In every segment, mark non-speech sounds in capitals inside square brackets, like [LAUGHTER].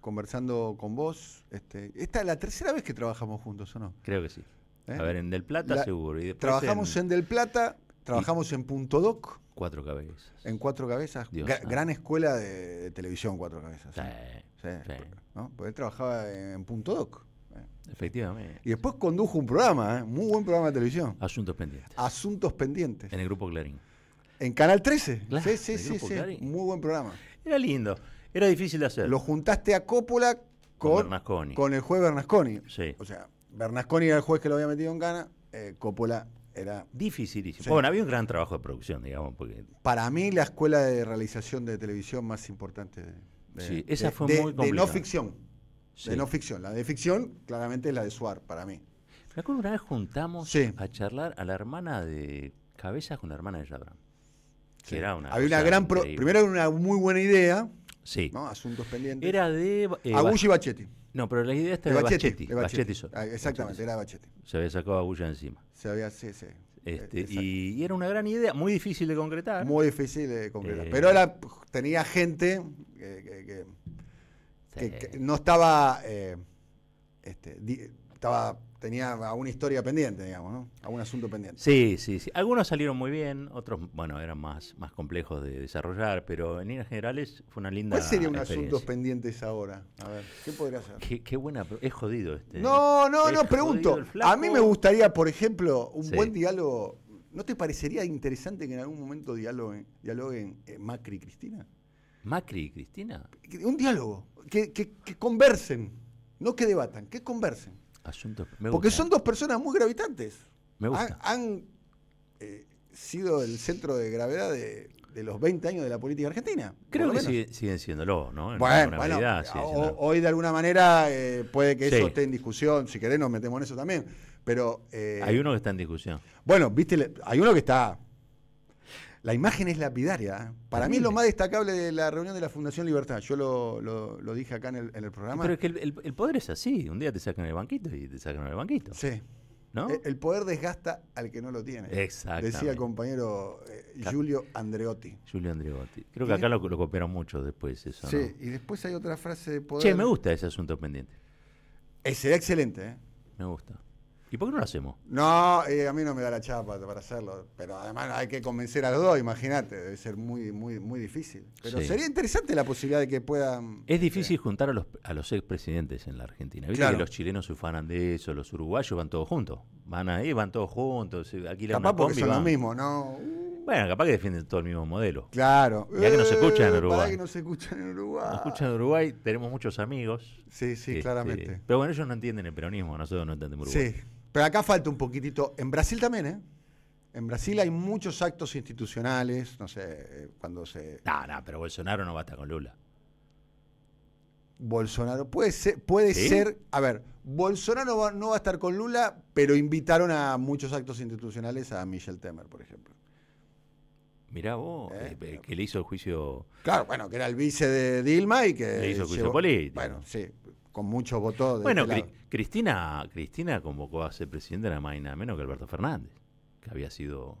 conversando con vos. Este, esta es la tercera vez que trabajamos juntos, ¿o no? Creo que sí. ¿Eh? A ver, en Del Plata seguro. trabajamos en... Del Plata, trabajamos en Punto Doc. Cuatro cabezas. En Cuatro Cabezas. Gran escuela de, televisión, Cuatro Cabezas. ¿eh? Sí, sí, ¿no? Porque él trabajaba en Punto Doc. ¿eh? Efectivamente. Y después condujo un programa, muy buen programa de televisión. Asuntos pendientes. Asuntos pendientes. En el grupo Clarín. En Canal 13. sí, sí, sí, sí. Muy buen programa. Era lindo. Era difícil de hacer. Lo juntaste a Coppola con, con, el juez Bernasconi. O sea, Bernasconi era el juez que lo había metido en gana, eh, Coppola era... Dificilísimo. Bueno, había un gran trabajo de producción, digamos. Porque... Para mí la escuela de realización de televisión más importante de, de sí, esa fue muy De no ficción. De no ficción. La de ficción claramente es la de Suar, para mí. Me acuerdo una vez juntamos a charlar a la hermana de Cabezas con la hermana de Jabram. Que era una... Había una gran... Primero era una muy buena idea Sí. ¿no? Asuntos pendientes. Era de. Eh, y Bachetti. No, pero la idea esta de era Bachetti. De Bachetti. Ah, exactamente, era Bachetti. Se había sacado Aguya encima. Se había, sí, sí. Este, eh, y, era una gran idea, muy difícil de concretar. Muy difícil de concretar. Eh, pero era, tenía gente que, que, no estaba, eh, este, estaba tenía alguna historia pendiente, digamos, ¿no? Algún asunto pendiente. Sí, sí, sí. Algunos salieron muy bien, otros, bueno, eran más, más complejos de desarrollar, pero en líneas generales fue una linda. ¿Cuál serían asuntos pendientes ahora? A ver, ¿qué podría ser? Qué, buena, es jodido este. No, no, no, pregunto. A mí me gustaría, por ejemplo, un buen diálogo. ¿No te parecería interesante que en algún momento dialoguen, dialoguen eh, Macri y Cristina? ¿Macri y Cristina? Un diálogo, que, que conversen, no que debatan, que conversen. Porque son dos personas muy gravitantes. Me gusta. Han, eh, sido el centro de gravedad de, los 20 años de la política argentina. Creo que siguen siéndolo, ¿no? bueno, hoy de alguna manera eh, puede que eso esté en discusión. Si querés, nos metemos en eso también. Pero. Eh, hay uno que está en discusión. Bueno, viste, hay uno que está la imagen es lapidaria. ¿eh? Para mí es lo más destacable de la reunión de la Fundación Libertad. Yo lo, dije acá en el, programa. Pero es que el, poder es así. Un día te sacan el banquito y te sacan el banquito. Sí. ¿No? E, el poder desgasta al que no lo tiene. Exacto. Decía el compañero Giulio eh, Julio Andreotti. Julio Andreotti. Creo que acá lo, lo copiaron mucho después eso. Sí, y después hay otra frase de poder. Che, me gusta ese asunto pendiente. Ese, eh, excelente, Me gusta. ¿Y por qué no lo hacemos? No, eh, a mí no me da la chapa para hacerlo. Pero además hay que convencer a los dos, imagínate. Debe ser muy, muy, muy difícil. Pero sería interesante la posibilidad de que puedan. Es eh, difícil juntar a los, a expresidentes en la Argentina. Viste que los chilenos se ufanan de eso, los uruguayos van todos juntos. Van ahí, van todos juntos. capaz porque son los mismos, ¿no? Bueno, capaz que defienden todo el mismo modelo. Claro. Ya que no se escuchan en eh, Uruguay. que no se escuchan en Uruguay. escuchan en Uruguay, tenemos muchos amigos. Sí, sí, este, claramente. Pero bueno, ellos no entienden el peronismo, nosotros no entendemos Uruguay. Sí. Pero acá falta un poquitito. En Brasil también, ¿eh? En Brasil hay muchos actos institucionales, no sé, eh, cuando se... No, no, pero Bolsonaro no va a estar con Lula. Bolsonaro puede ser, puede ser a ver, Bolsonaro no va a estar con Lula, pero invitaron a muchos actos institucionales a Michelle Temer, por ejemplo. Mirá vos, eh, eh, que le hizo el juicio... Claro, bueno, que era el vice de Dilma y que... Le hizo el juicio político. Bueno, sí, con muchos votos. Bueno, este Cristina, Cristina convocó a ser presidente de la y menos que Alberto Fernández, que había sido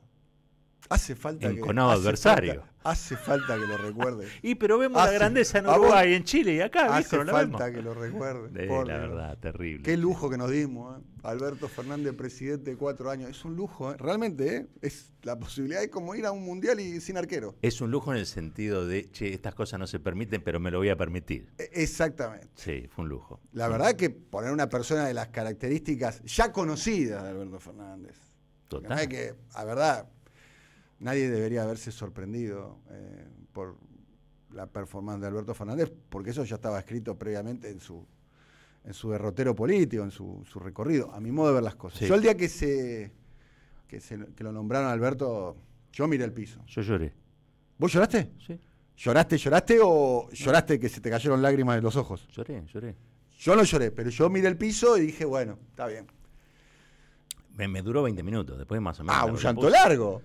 hace falta enconado adversario. Hace falta que lo recuerde. [LAUGHS] y pero vemos la grandeza en Uruguay, en Chile y acá, Hace falta que lo recuerde. [LAUGHS] De la verdad, terrible. Qué lujo que nos dimos, ¿eh? Alberto Fernández, presidente de cuatro años. Es un lujo, ¿eh? realmente, ¿eh? es la posibilidad de como ir a un mundial y sin arquero. Es un lujo en el sentido de, che, estas cosas no se permiten, pero me lo voy a permitir. E-, exactamente. Sí, fue un lujo. La verdad que poner una persona de las características ya conocidas de Alberto Fernández. Total. Que, la verdad, nadie debería haberse sorprendido eh, por la performance de Alberto Fernández, porque eso ya estaba escrito previamente en su, en su derrotero político, en su, recorrido, a mi modo de ver las cosas. Yo el día que se, que se lo nombraron a Alberto, yo miré el piso. Yo lloré. ¿Vos lloraste? Sí. ¿Lloraste, lloraste o lloraste que se te cayeron lágrimas de los ojos? Lloré, lloré. Yo no lloré, pero yo miré el piso y dije, bueno, está bien. Me, duró 20 minutos, después más o menos. Ah, un llanto largo.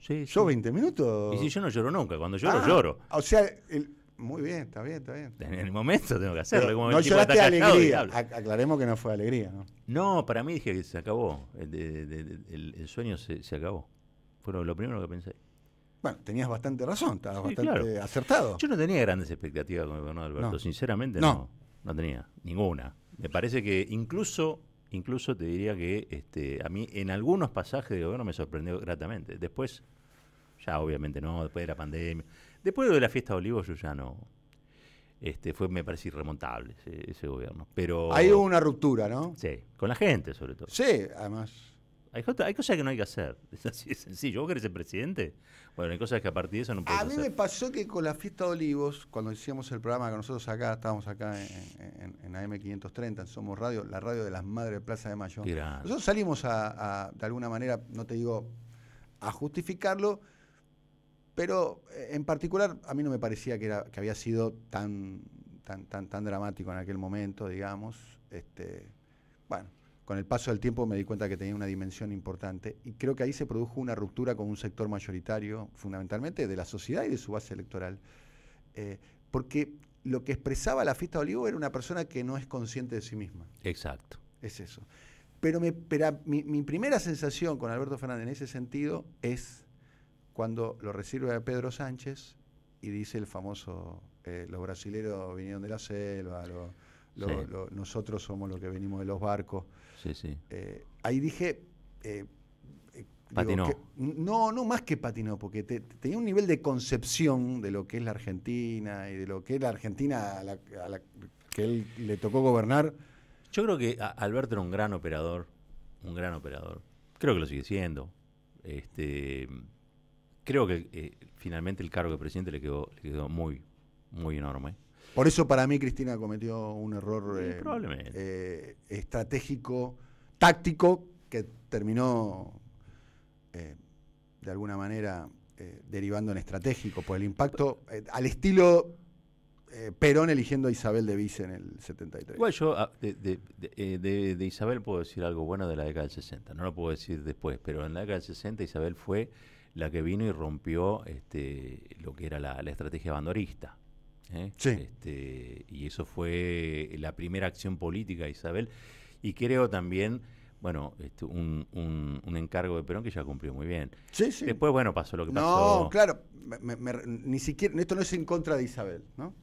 ¿Yo 20 minutos? Y si yo no lloro nunca, cuando lloro, ah, lloro. O sea, muy bien, está bien, está bien. En el momento tengo que hacerlo. Como no lloraste alegría. Aclaremos que no fue alegría. ¿no? no, para mí dije que se acabó. El, el, sueño se, acabó. Fue lo, primero que pensé. Bueno, tenías bastante razón, estabas bastante acertado. Yo no tenía grandes expectativas con el Bernardo Alberto, sinceramente no. No tenía, ninguna. Me parece que incluso Incluso te diría que este, a mí en algunos pasajes de gobierno me sorprendió gratamente. Después, ya obviamente no, después de la pandemia. Después de la fiesta de Olivos yo ya no. Este, fue, me parece irremontable ese, ese gobierno. Pero, Hay una ruptura, ¿no? Sí, con la gente sobre todo. Sí, además. Hay, cosas que no hay que hacer. [LAUGHS] Es así de sencillo. ¿Vos querés ser presidente? Bueno, hay cosas que a partir de eso no podés A mí me pasó que con la fiesta de Olivos, cuando hicimos el programa con nosotros acá, estábamos acá en, AM530, Somos Radio, la radio de las Madres de Plaza de Mayo. Nosotros salimos a, de alguna manera, no te digo a justificarlo, pero eh, en particular a mí no me parecía que, era, que había sido tan, tan, tan, tan dramático en aquel momento, digamos. Este, bueno, con el paso del tiempo me di cuenta que tenía una dimensión importante y creo que ahí se produjo una ruptura con un sector mayoritario, fundamentalmente de la sociedad y de su base electoral, eh, porque lo que expresaba la fiesta de Olivo era una persona que no es consciente de sí misma. Exacto. Es eso. Pero, mi, primera sensación con Alberto Fernández en ese sentido es cuando lo recibe a Pedro Sánchez y dice el famoso, eh, los brasileros vinieron de la selva, nosotros somos los que venimos de los barcos. Sí, sí. Eh, ahí dije. Eh, eh, patinó. no, no más que patinó, porque tenía un nivel de concepción de lo que es la Argentina y de lo que es la Argentina a la, que él le tocó gobernar. Yo creo que Alberto era un gran operador, un gran operador. Creo que lo sigue siendo. Este, creo que finalmente el cargo de presidente le quedó, le quedó muy, muy enorme. Por eso para mí Cristina cometió un error eh, eh, estratégico, táctico, que terminó eh, de alguna manera derivando en estratégico, por el impacto al estilo Perón eligiendo a Isabel de Vice en el 73. Igual yo ah, de, Isabel puedo decir algo bueno de la década del 60, no lo puedo decir después, pero en la década del 60 Isabel fue la que vino y rompió este, lo que era la, la estrategia bandorista ¿eh? Este, y eso fue la primera acción política de Isabel. Y creo también, bueno, este, un, un, encargo de Perón que ya cumplió muy bien. Después, bueno, pasó lo que pasó. No, claro, ni siquiera, esto no es en contra de Isabel, ¿no?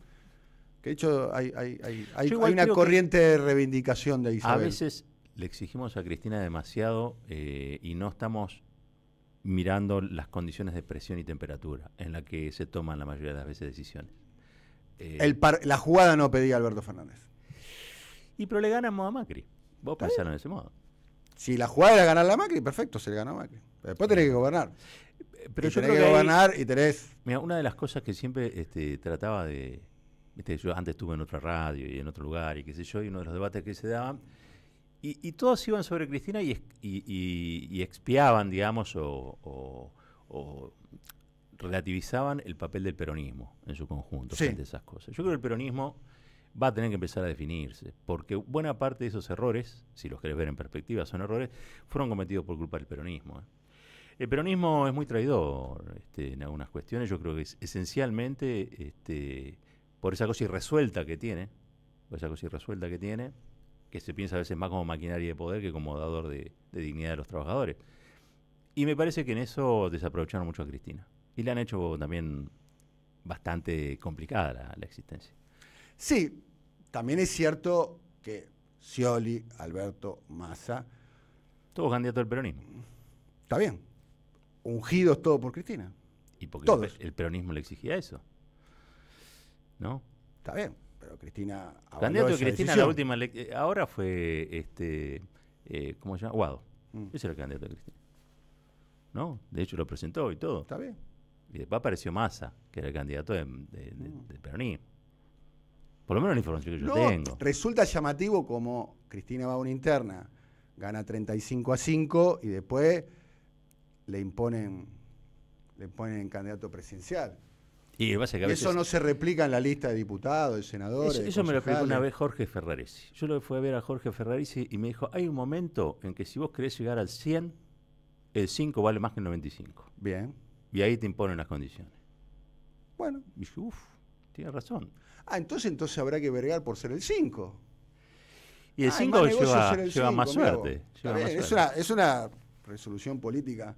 Que de hecho hay, hay, hay, una corriente de reivindicación de Isabel. A veces le exigimos a Cristina demasiado eh, y no estamos mirando las condiciones de presión y temperatura en la que se toman la mayoría de las veces decisiones. Eh, la jugada no pedía Alberto Fernández. Y pero le ganamos a Macri. Vos pensaron de ese modo. Si la jugada era ganar a Macri, perfecto, se le ganó a Macri. después tenés que gobernar. Eh, pero yo tenés que, gobernar y tenés. Mira, una de las cosas que siempre este, trataba de. yo antes estuve en otra radio y en otro lugar y qué sé yo, y uno de los debates que se daban. Y, todos iban sobre Cristina y, expiaban, digamos, o relativizaban el papel del peronismo en su conjunto esas cosas. Yo creo que el peronismo va a tener que empezar a definirse, porque buena parte de esos errores, si los querés ver en perspectiva, son errores, fueron cometidos por culpa del peronismo. ¿eh? El peronismo es muy traidor este, en algunas cuestiones, yo creo que es esencialmente este, por esa cosa irresuelta que tiene, esa cosa irresuelta que tiene, que se piensa a veces más como maquinaria de poder que como dador de, de dignidad de los trabajadores. Y me parece que en eso desaprovecharon mucho a Cristina. Y le han hecho también bastante complicada la, existencia. Sí, también es cierto que Scioli, Alberto, Massa. Todos candidatos al peronismo. Está bien. Ungidos todos por Cristina. Y porque El, peronismo le exigía eso. ¿No? Está bien, pero Cristina. Candidato de Cristina la última. Eh, ahora fue este. Eh, ¿Cómo se llama? Guado. Mm. Ese era el candidato de Cristina. ¿No? De hecho lo presentó y todo. Está bien. Y después apareció Massa, que era el candidato de, de, mm. Por lo menos la información que yo tengo. Resulta llamativo como Cristina va a una interna, gana 35 a 5 y después le imponen, le ponen candidato presidencial. Y, eso no se replica en la lista de diputados, de senadores. Eso, me lo explicó una vez Jorge Ferraresi. Yo lo fui a ver a Jorge Ferraresi y me dijo, hay un momento en que si vos querés llegar al 100, el 5 vale más que el 95. Bien. Y ahí te imponen las condiciones. Bueno. uff, tiene razón. Ah, entonces, entonces habrá que vergar por ser el 5. Y el 5 ah, lleva, más suerte. es, Una, resolución política.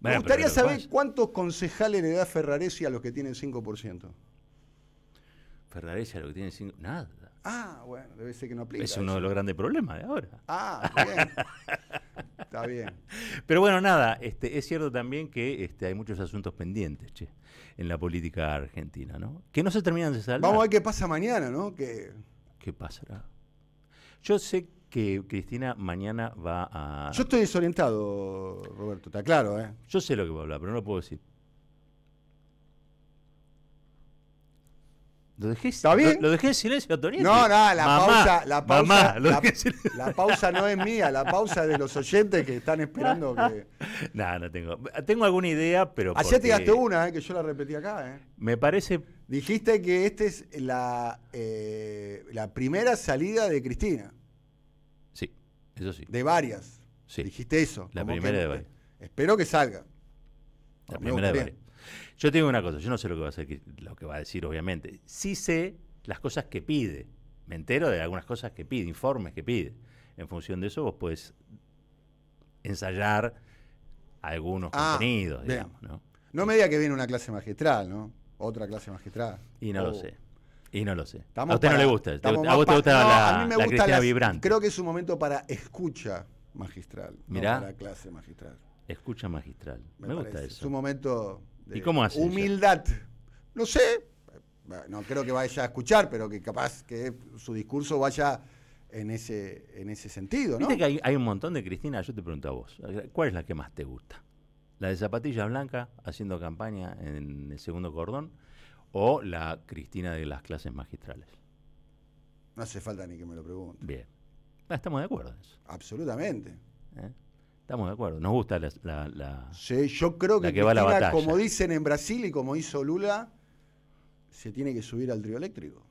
Me gustaría saber cuántos concejales le da Ferraresi a los que tienen 5%. Ferraresi a los que tienen 5%. Nada. Ah, bueno, debe ser que no aplica. Es uno de los grandes problemas de ahora. Ah, bien. [LAUGHS] Está bien. [LAUGHS] Pero bueno, nada, este, es cierto también que este, hay muchos asuntos pendientes, che, en la política argentina, ¿no? Que no se terminan de salir. Vamos a ver qué pasa mañana, ¿no? Que... ¿Qué pasará? Yo sé que Cristina mañana va a... Yo estoy desorientado, Roberto, está claro ¿eh? Yo sé lo que va a hablar, pero no lo puedo decir. Lo dejé, Lo, dejé en silencio, Antonio. No, no, la pausa, la pausa, la, pausa no es mía, la pausa de los oyentes que están esperando que. [LAUGHS] no, no tengo. Tengo alguna idea, pero. ayer te gasté una, eh, que yo la repetí acá. Eh. Me parece. Dijiste que esta es la, eh, la primera salida de Cristina. Sí, eso sí. De varias. Sí. Dijiste eso. La primera de varias. Espero que salga. La primera de varias. Yo tengo una cosa, yo no sé lo que va a lo que va a decir, obviamente. si sé las cosas que pide. Me entero de algunas cosas que pide, informes que pide. En función de eso, vos podés ensayar algunos ah, contenidos, digamos, ¿no? me diga que viene una clase magistral, ¿no? Otra clase magistral. Y no lo oh. sé. Y no lo sé. a usted no le gusta. a vos te gusta la, a vibrante. Creo que es un momento para escucha magistral. Mirá, no para clase magistral. Escucha magistral. me gusta eso. Es un momento ¿Y cómo hace? Humildad. No sé, no creo que vaya a escuchar, pero que capaz que su discurso vaya en ese, en ese sentido, ¿no? Viste que hay, un montón de Cristina, yo te pregunto a vos, ¿cuál es la que más te gusta? ¿La de zapatillas Blanca haciendo campaña en el segundo cordón o la Cristina de las clases magistrales? No hace falta ni que me lo pregunte. Bien. Ah, estamos de acuerdo en eso. Absolutamente. ¿Eh? Estamos de acuerdo, nos gusta la... la, la sí, yo creo que, como dicen en Brasil y como hizo Lula, se tiene que subir al río eléctrico.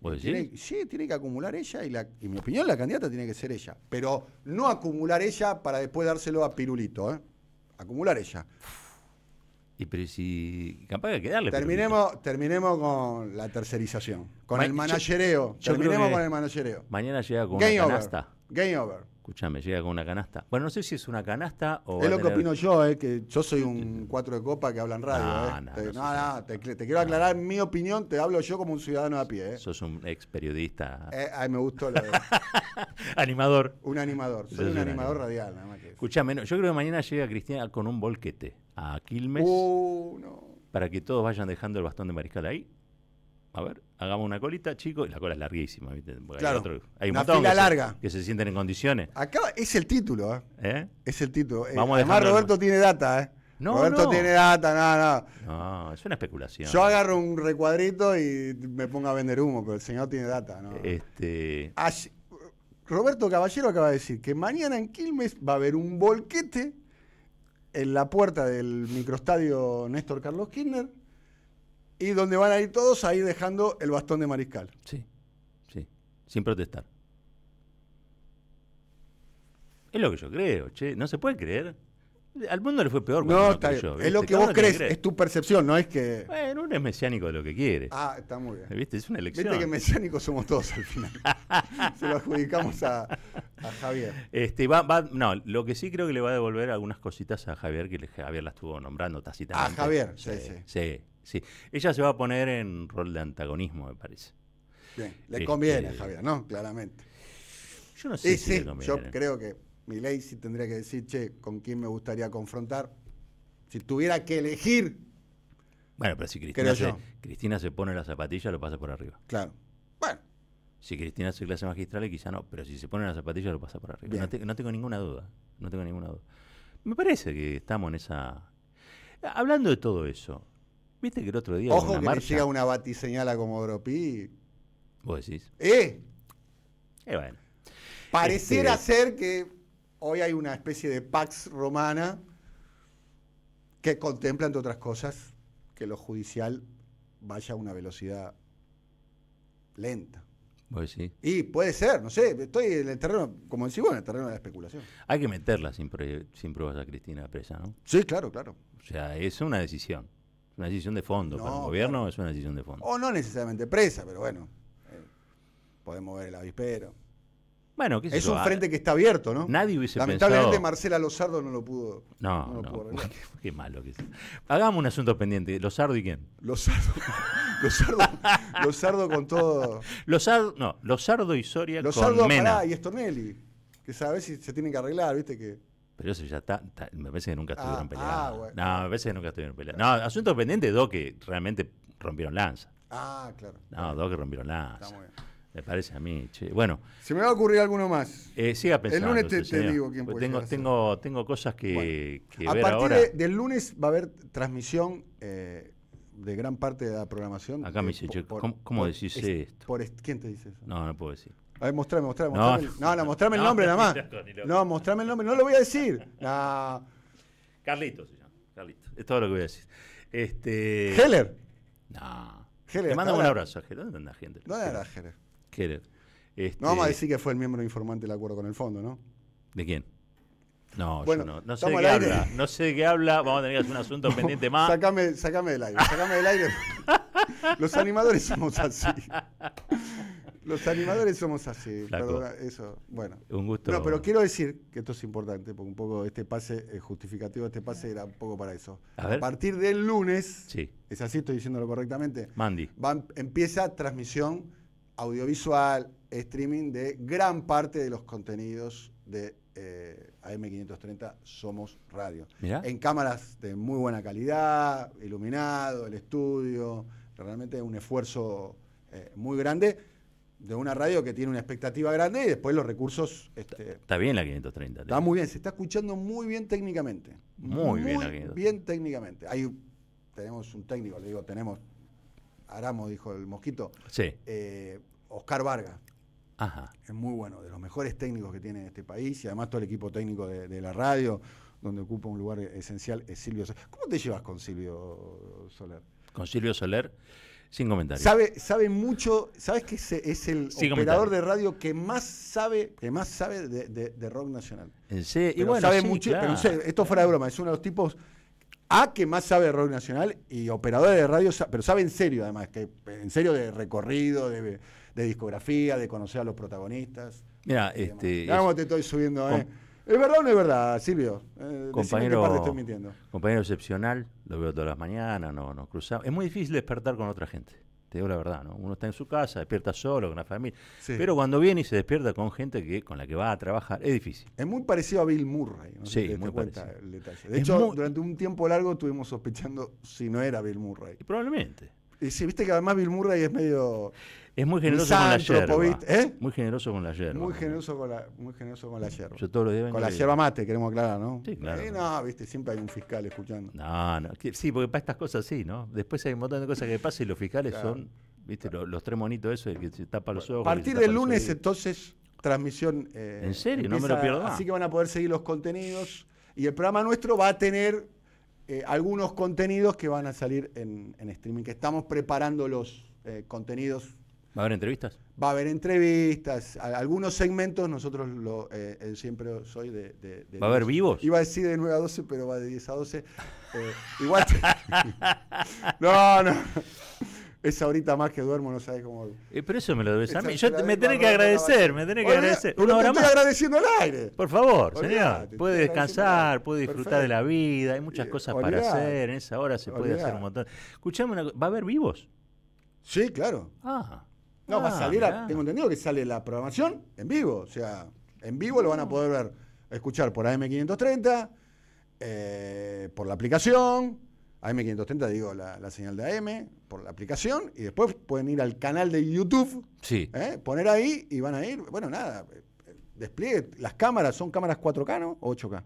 ¿Vos sí, tiene que acumular ella y, en mi opinión la candidata tiene que ser ella. Pero no acumular ella para después dárselo a Pirulito, ¿eh? Acumular ella. Y pero si capaz que quedarle. Terminemos, terminemos con la tercerización, con el managereo. terminemos con el managereo. Mañana llega con Game una canasta. Over. Game over escúchame, llega con una canasta. Bueno, no sé si es una canasta o. Es lo que opino yo, eh, que yo soy un cuatro de copa que hablan en radio. No, eh. no, este, te, quiero aclarar mi opinión, te hablo yo como un ciudadano a pie. Eh. Sos un ex periodista. Eh, ay, me gustó la de. [LAUGHS] animador. Un animador, soy, un, animador, radial, nada más Escúchame, yo creo que mañana llega Cristina con un volquete a Quilmes. Uh, para que todos vayan dejando el bastón de mariscal ahí. A ver hagamos una colita, chicos, y la cola es larguísima, claro, hay, una larga. que se sienten en condiciones. Acá es el título, ¿eh? ¿Eh? Es el título. Eh, Vamos Además, Roberto tiene data, ¿eh? Roberto tiene data, nada, no, No. es una especulación. Yo agarro un recuadrito y me pongo a vender humo, pero el señor tiene data, ¿no? Este... Roberto Caballero acaba de decir que mañana en Quilmes va a haber un volquete en la puerta del microestadio Néstor Carlos Kirchner y donde van a ir todos ahí dejando el bastón de mariscal. Sí, sí, sin protestar. Es lo que yo creo, che, no se puede creer. Al mundo le fue peor. No, está es lo que vos crees, es tu percepción, no es que... Bueno, uno es mesiánico de lo que quiere. Ah, está muy bien. ¿Viste? Es una elección. Viste que mesiánicos somos todos al final. [LAUGHS] se lo adjudicamos a, Javier. Este, va, va, no, lo que sí creo que le va a devolver algunas cositas a Javier, que Javier las estuvo nombrando tacitamente. A Javier, sí. sí. sí. Sí, ella se va a poner en rol de antagonismo, me parece. Bien, le conviene este, conviene, Javier, ¿no? Claramente. Yo no sé si le conviene. Yo creo que mi ley sí tendría que decir, che, ¿con quién me gustaría confrontar? Si tuviera que elegir. Bueno, pero si Cristina, se, Cristina se, pone la zapatilla, lo pasa por arriba. Claro. Bueno. Si Cristina hace clase magistral, quizá no, pero si se pone la zapatilla, lo pasa por arriba. no, tengo ninguna duda. No tengo ninguna duda. Me parece que estamos en esa. Hablando de todo eso, Viste que el otro día. Ojo una que marcha... llega una batiseñala como Comodoro Vos decís. ¿Eh? Eh, bueno. Pareciera este, ser que hoy hay una especie de pax romana que contempla, entre otras cosas, que lo judicial vaya a una velocidad lenta. Pues decís. Y puede ser, no sé, estoy en el terreno, como decimos, en el terreno de la especulación. Hay que meterla sin, sin pruebas a Cristina presa, ¿no? Sí, claro, claro. O sea, es una decisión. Una decisión de fondo. Para el gobierno es una decisión de fondo. O no necesariamente presa, pero bueno. Eh, podemos ver el avispero. Bueno, ¿qué es un frente que está abierto, ¿no? Nadie hubiese Lamentablemente Marcela Lozardo no lo pudo. No, Pudo [LAUGHS] Qué, malo que sea. Hagamos un asunto pendiente. ¿Lozardo y quién? Lozardo. [LAUGHS] Lozardo, Lozardo con todo. Lozardo, no, Lozardo y Soria con Mena. y Estornelli. Que sabes si se tienen que arreglar, ¿viste? Que pero eso ya está, me parece que nunca ah, estuvieron ah, peleando. peleados. No, me parece que nunca estuvieron peleando. No, asunto pendiente, dos que realmente rompieron lanza. Ah, claro. No, dos que rompieron lanza. Está muy bien. Me parece a mí, che. Bueno. Se me va a ocurrir alguno más. Eh, siga pensando. El lunes te, digo quién pues puede tengo, tengo, tengo cosas que, a partir del lunes va a haber transmisión eh, de gran parte de la programación. Acá me eh, dice, ¿cómo, cómo decís esto? Por, ¿Quién te dice eso? No, no puedo decir. A ver, mostrame, mostrame, No, no, mostrame el nombre nada más. No, mostrame el nombre, no lo voy a decir. Carlitos Carlito se llama. Carlito. Es todo lo que voy a decir. Este. Heller. No. Heller. Te mando un abrazo a Heller. ¿Dónde anda gente ¿Dónde anda Heller? Heller. Este, no vamos a decir que fue el miembro informante del acuerdo con el fondo, ¿no? ¿De quién? No, bueno, yo no. No sé de qué habla. No sé de qué habla. Vamos a tener que hacer un asunto pendiente más. Sacame, sacame del aire. Sacame del aire. [LAUGHS] Los animadores somos así. Los animadores somos así, perdona, eso. Bueno. Un gusto. No, pero quiero decir que esto es importante, porque un poco este pase, el eh, justificativo este pase era un poco para eso. A, partir del lunes, sí. es así, estoy diciéndolo correctamente. Mandy. empieza transmisión audiovisual, streaming de gran parte de los contenidos de eh, AM530 Somos Radio. En cámaras de muy buena calidad, iluminado, el estudio, realmente un esfuerzo eh, muy grande de una radio que tiene una expectativa grande y después los recursos. Este, está bien la 530. Está muy bien, se está escuchando muy bien técnicamente. Muy, bien Bien técnicamente. Hay, tenemos un técnico, le digo, tenemos. Aramo, dijo el mosquito. Sí. Eh, Oscar Vargas. Ajá. Es muy bueno, de los mejores técnicos que tiene este país y además todo el equipo técnico de, de la radio, donde ocupa un lugar esencial, es Silvio Soler. ¿Cómo te llevas con Silvio Soler? Con Silvio Soler. Sin comentarios. Sabe, sabe mucho, ¿sabes que es, el operador de radio que más sabe, que más sabe de, rock nacional? Eh, sí y sabe mucho, sé, esto fuera de broma, es uno de los tipos A que más sabe de rock nacional y operador de radio, pero sabe en serio además, que en serio de recorrido, de, de discografía, de conocer a los protagonistas. Mira, este. te estoy subiendo, ¿eh? ¿Es verdad o no es verdad, Silvio? Eh, compañero, excepcional, lo veo todas las mañanas, no, nos cruzamos. Es muy difícil despertar con otra gente, te digo la verdad, ¿no? Uno está en su casa, despierta solo, con la familia. Pero cuando viene y se despierta con gente que, con la que va a trabajar, es difícil. Es muy parecido a Bill Murray, ¿no? Sí, muy cuenta el De hecho, durante un tiempo largo estuvimos sospechando si no era Bill Murray. probablemente. Y si viste que además Bill Murray es medio. Es ¿eh? muy generoso con la yerba. Muy generoso con la yerba. Muy generoso con la, muy generoso con la yerba. Yo todos lo con la yerba mate, queremos aclarar, ¿no? Sí, claro. Eh, no, viste, siempre hay un fiscal escuchando. No, no. Sí, porque para estas cosas sí, ¿no? Después hay un montón de cosas que pasan y los fiscales son, viste, los, tres monitos esos, el que se tapa los ojos. A partir del lunes, entonces, transmisión. Eh, ¿En serio? no me lo pierdo. Así que van a poder seguir los contenidos. Y el programa nuestro va a tener eh, algunos contenidos que van a salir en, streaming, que estamos preparando los eh, contenidos ¿Va a haber entrevistas? Va a haber entrevistas, algunos segmentos, nosotros lo, eh, siempre soy de, ¿Va a haber vivos? Iba a decir de 9 a 12, pero va de 10 a 12. Eh, igual... [LAUGHS] no, no. Esa ahorita más que duermo no sabes cómo eh, pero eso me lo debes a mí. me tenés que agradecer, me tenés que agradecer. Una hora más. agradeciendo al aire. Por favor, señor. Puede descansar, puede disfrutar de la vida. Hay muchas eh, cosas para hacer. En esa hora se puede hacer un montón. Escuchame una cosa. ¿Va a haber vivos? Sí, claro. Ah. No, va a ah, salir, tengo entendido que sale la programación en vivo. O sea, en vivo lo van a mm. poder ver, escuchar por AM530, eh, por la aplicación. AM530, digo, la, señal de AM, por la aplicación. Y después pueden ir al canal de YouTube. Sí. Eh, poner ahí y van a ir. Bueno, nada. Eh, despliegue. Las cámaras son cámaras 4K, ¿no? 8K.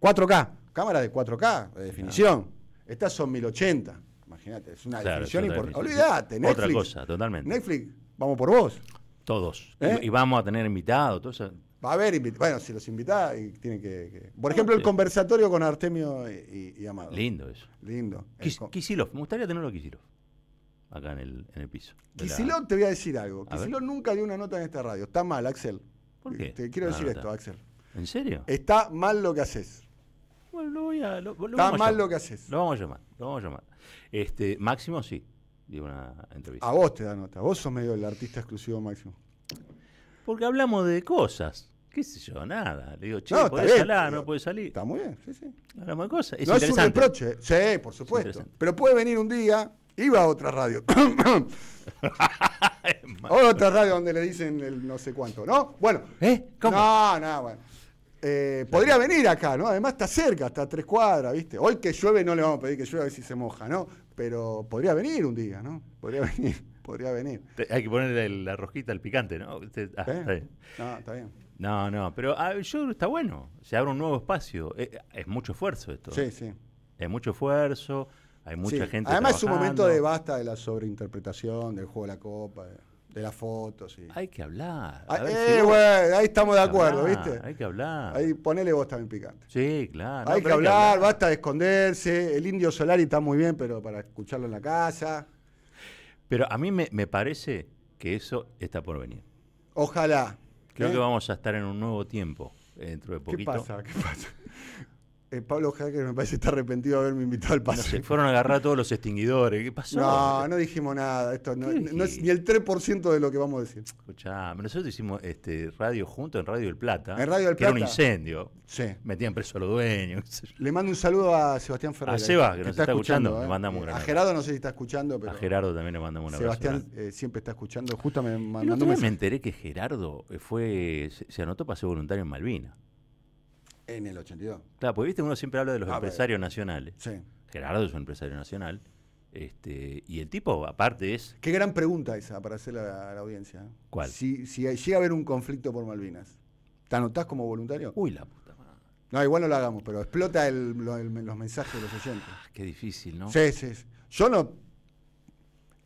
4K. Cámara de 4K, de definición. Estas son 1080. Imagínate, es una claro, importante. Olvídate, Netflix. Otra cosa, totalmente. Netflix, vamos por vos. Todos. ¿Eh? Y, vamos a tener invitados, todo Va a haber invitados. Bueno, si los invitás, tienen que, Por ah, ejemplo, el conversatorio con Artemio y, Amado. Lindo eso. Lindo. me gustaría tenerlo a Acá en el, piso. Kisilov, te voy a decir algo. nunca dio una nota en esta radio. Está mal, Axel. ¿Por qué? Te quiero ah, decir esto, Axel. ¿En serio? Está mal lo que haces. Está mal lo que haces. Lo vamos a llamar. Lo vamos a llamar. Este, máximo sí, dio una entrevista. A vos te da nota, vos sos medio el artista exclusivo máximo. Porque hablamos de cosas. ¿Qué sé yo? Nada. Le digo, che, no, podés no puede salir. Está muy bien, sí, sí. Hablamos de cosas. Es no es un reproche. Sí, por supuesto. Pero puede venir un día, y va a otra radio. [LAUGHS] [LAUGHS] otra radio donde le dicen el no sé cuánto, ¿no? Bueno. ¿Eh? ¿Cómo? No, nada bueno. Eh, podría venir acá, ¿no? Además está cerca, está a tres cuadras, ¿viste? Hoy que llueve no le vamos a pedir que llueve a ver si se moja, ¿no? Pero podría venir un día, ¿no? Podría [LAUGHS] venir, podría venir. Hay que ponerle la rojita al picante, ¿no? Ah, ¿Eh? está bien. No, está bien. No, no, pero ah, creo yo está bueno. Se abre un nuevo espacio. Eh, es, mucho esfuerzo esto. Sí, sí. Es mucho esfuerzo, hay mucha gente. Además es un momento de basta de la sobreinterpretación, del juego de la copa. De las fotos, sí. Hay que hablar. eh, si ahí estamos de acuerdo, ¿viste? Hay que hablar. Ahí ponele vos también picante. Sí, claro. Hay, que, hablar, basta de esconderse. El indio Solari está muy bien, pero para escucharlo en la casa. Pero a mí me, parece que eso está por venir. Ojalá. Creo ¿Eh? que vamos a estar en un nuevo tiempo dentro de poquito. ¿Qué pasa? ¿Qué pasa? Eh, Pablo que me parece estar está arrepentido de haberme invitado al paseo. se fueron a agarrar todos los extinguidores. ¿Qué pasó? No, no dijimos nada. Esto no, es ni el 3% de lo que vamos a decir. Escuchá, nosotros hicimos este, radio junto en Radio del Plata. En Radio del que era un incendio. Sí. Metían preso a los dueños. Le mando un saludo a Sebastián Ferrer. A Seba, que, nos está, escuchando. Le ¿eh? mandamos A Gerardo no sé si está escuchando, pero. A Gerardo también le mandamos una. Sebastián eh, siempre está escuchando. Justo me mandó un me enteré que Gerardo fue, se, anotó para ser voluntario en Malvinas. En el 82. Claro, porque viste, uno siempre habla de los ah, empresarios nacionales. Sí. Gerardo es un empresario nacional. Este, y el tipo, aparte, es. Qué gran pregunta esa para hacerle a, la, audiencia. ¿eh? ¿Cuál? Si, si llega a haber un conflicto por Malvinas, ¿te anotás como voluntario? Uy, la puta No, igual no lo hagamos, pero explota los mensajes de los oyentes. Ah, qué difícil, ¿no? Sí, sí. Yo no.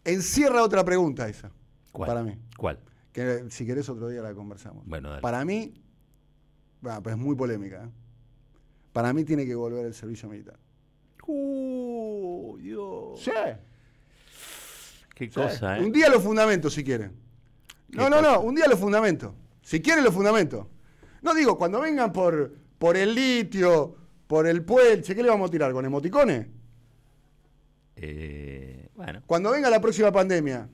Encierra otra pregunta esa. ¿Cuál? Para mí. ¿Cuál? Que si querés otro día la conversamos. Bueno, dale. Para mí, Ah, es muy polémica. ¿eh? Para mí tiene que volver el servicio militar. ¡Uy, Sí. Qué cosa, ¿eh? Un día los fundamentos, si quieren. No, no, no, un día los fundamentos. Si quieren, los fundamentos. No digo, cuando vengan por, por el litio, por el puelche, ¿qué le vamos a tirar? ¿Con emoticones? Eh, bueno. Cuando venga la próxima pandemia,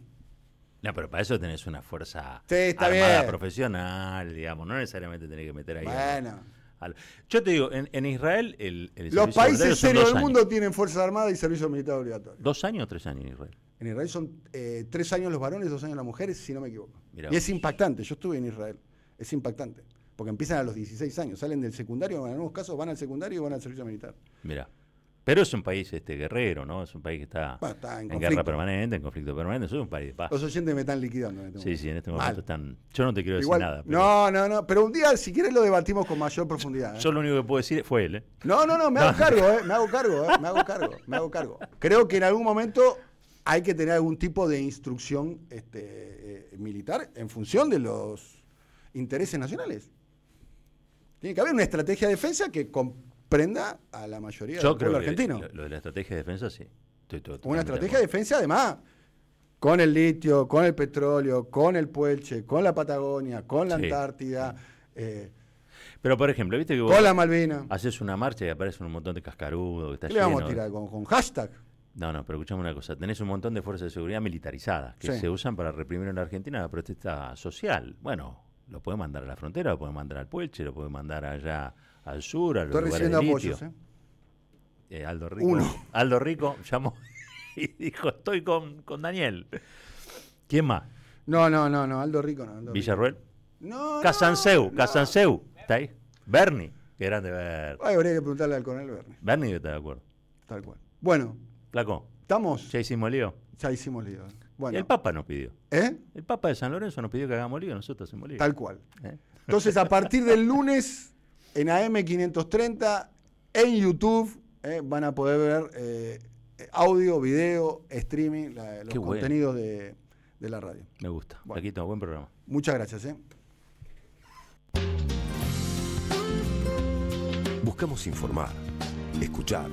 no, pero para eso tenés una fuerza armada profesional, digamos, no necesariamente tenés que meter ahí. Bueno. yo te digo, en, Israel el, Los países serios del mundo tienen Fuerza Armada y servicio militar obligatorio. ¿Dos años o tres años en Israel? En Israel son eh, tres años los varones, dos años las mujeres, si no me equivoco. y es impactante, yo estuve en Israel, es impactante. Porque empiezan a los 16 años, salen del secundario, en algunos casos van al secundario y van al servicio militar. Mira. Pero es un país este guerrero, ¿no? Es un país que está, en, guerra permanente, en conflicto permanente. Eso es un país de paz. Los oyentes me están liquidando este Sí, sí, en este momento están. Yo no te quiero decir nada. No, no, no. Pero un día, si quieres, lo debatimos con mayor profundidad. Yo ¿eh? lo único que puedo decir fue él, ¿eh? No, no, no. Me hago [LAUGHS] cargo, ¿eh? Me hago cargo, ¿eh? Me hago cargo. Me hago cargo. Creo que en algún momento hay que tener algún tipo de instrucción este, eh, militar en función de los intereses nacionales. Tiene que haber una estrategia de defensa que prenda a la mayoría Yo creo que argentino. Lo, de la estrategia de defensa, sí. Una estrategia de defensa, además, con el litio, con el petróleo, con el puelche, con la Patagonia, con la Antártida. Eh, pero, por ejemplo, viste que vos. Malvina. Haces una marcha y aparece un montón de cascarudos. ¿Qué le vamos a tirar? ¿Con, hashtag? No, no, pero escuchame una cosa. Tenés un montón de fuerzas de seguridad militarizadas que se usan para reprimir en la Argentina la protesta social. Bueno, lo puede mandar a la frontera, lo pueden mandar al Puelche, lo puede mandar allá al sur, a los Estoy lugares de litio. Apoyos, ¿eh? ¿eh? Aldo Rico. Uno. Aldo Rico llamó [LAUGHS] y dijo, estoy con, con, Daniel. ¿Quién más? No, no, no, no, Aldo Rico no. Aldo ¿Villarruel? No. Casanseu, Casanseu, está ahí. Bernie, qué grande Ay, habría que preguntarle al coronel Bernie. Bernie está de acuerdo. Tal cual. Bueno. Flaco. ¿Estamos? Ya hicimos lío. Ya hicimos lío. ¿eh? Bueno. El Papa nos pidió. ¿Eh? El Papa de San Lorenzo nos pidió que hagamos lío, nosotros hacemos lío. Tal cual. ¿Eh? Entonces, a partir del lunes en AM530, en YouTube, eh, van a poder ver eh, audio, video, streaming, los contenidos de, la radio. Me gusta. Aquí está, buen programa. Muchas gracias. Eh. Buscamos informar, escuchar